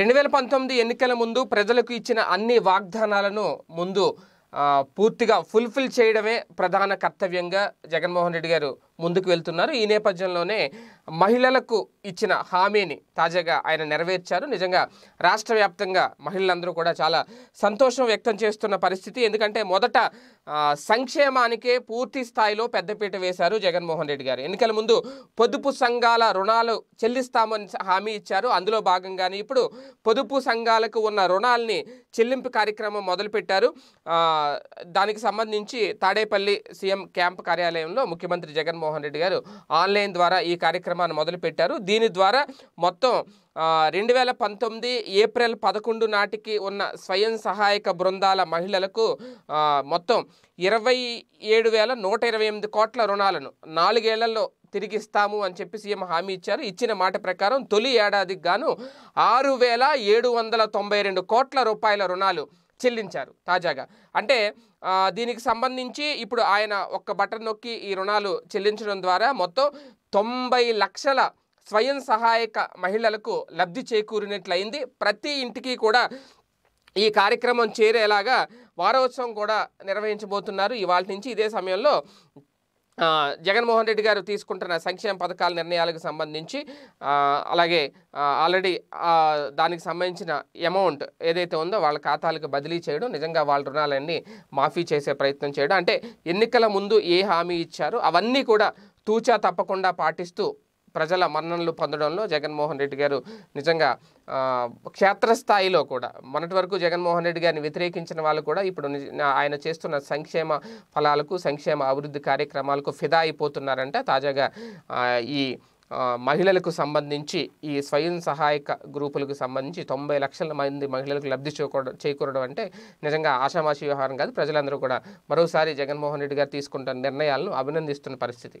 రెండు వేల పంతొమ్మిది ఎన్నికల ముందు ప్రజలకు ఇచ్చిన అన్ని వాగ్దానాలను ముందు పూర్తిగా ఫుల్ఫిల్ చేయడమే ప్రధాన కర్తవ్యంగా జగన్మోహన్ రెడ్డి గారు ముందుకు వెళ్తున్నారు ఈ నేపథ్యంలోనే మహిళలకు ఇచ్చిన హామీని తాజాగా ఆయన నెరవేర్చారు నిజంగా రాష్ట్ర వ్యాప్తంగా మహిళలందరూ కూడా చాలా సంతోషం వ్యక్తం చేస్తున్న పరిస్థితి ఎందుకంటే మొదట సంక్షేమానికే పూర్తి స్థాయిలో పెద్దపీట వేశారు జగన్మోహన్ రెడ్డి గారు ఎన్నికల ముందు పొదుపు సంఘాల రుణాలు చెల్లిస్తామని హామీ ఇచ్చారు అందులో భాగంగానే ఇప్పుడు పొదుపు సంఘాలకు ఉన్న రుణాలని చెల్లింపు కార్యక్రమం మొదలుపెట్టారు దానికి సంబంధించి తాడేపల్లి సీఎం క్యాంప్ కార్యాలయంలో ముఖ్యమంత్రి జగన్మోహన్ జగన్మోహన్ రెడ్డి గారు ఆన్లైన్ ద్వారా ఈ కార్యక్రమాన్ని మొదలుపెట్టారు దీని ద్వారా మొత్తం రెండు వేల పంతొమ్మిది ఏప్రిల్ పదకొండు నాటికి ఉన్న స్వయం సహాయక బృందాల మహిళలకు మొత్తం ఇరవై ఏడు వేల నూట ఇరవై ఎనిమిది కోట్ల రుణాలను నాలుగేళ్లలో తిరిగిస్తాము అని చెప్పి సీఎం హామీ ఇచ్చారు ఇచ్చిన మాట ప్రకారం తొలి ఏడాదికి గాను ఆరు వేల ఏడు వందల తొంభై రెండు కోట్ల రూపాయల రుణాలు చెల్లించారు తాజాగా అంటే దీనికి సంబంధించి ఇప్పుడు ఆయన ఒక్క బటన్ నొక్కి ఈ రుణాలు చెల్లించడం ద్వారా మొత్తం తొంభై లక్షల స్వయం సహాయక మహిళలకు లబ్ధి చేకూరినట్లయింది ప్రతి ఇంటికి కూడా ఈ కార్యక్రమం చేరేలాగా వారోత్సవం కూడా నిర్వహించబోతున్నారు ఇవాళ నుంచి ఇదే సమయంలో జగన్మోహన్ రెడ్డి గారు తీసుకుంటున్న సంక్షేమ పథకాల నిర్ణయాలకు సంబంధించి అలాగే ఆల్రెడీ దానికి సంబంధించిన అమౌంట్ ఏదైతే ఉందో వాళ్ళ ఖాతాలకు బదిలీ చేయడం నిజంగా వాళ్ళ రుణాలన్నీ మాఫీ చేసే ప్రయత్నం చేయడం అంటే ఎన్నికల ముందు ఏ హామీ ఇచ్చారో అవన్నీ కూడా తూచా తప్పకుండా పాటిస్తూ ప్రజల మన్ననలు పొందడంలో జగన్మోహన్ రెడ్డి గారు నిజంగా క్షేత్రస్థాయిలో కూడా మొన్నటి వరకు జగన్మోహన్ రెడ్డి గారిని వ్యతిరేకించిన వాళ్ళు కూడా ఇప్పుడు ఆయన చేస్తున్న సంక్షేమ ఫలాలకు సంక్షేమ అభివృద్ధి కార్యక్రమాలకు ఫిదా అయిపోతున్నారంటే తాజాగా ఈ మహిళలకు సంబంధించి ఈ స్వయం సహాయక గ్రూపులకు సంబంధించి తొంభై లక్షల మంది మహిళలకు లబ్ధి చేకూడడం చేకూరడం అంటే నిజంగా ఆషామాషి వ్యవహారం కాదు ప్రజలందరూ కూడా మరోసారి జగన్మోహన్ రెడ్డి గారు తీసుకుంటున్న నిర్ణయాలను అభినందిస్తున్న పరిస్థితి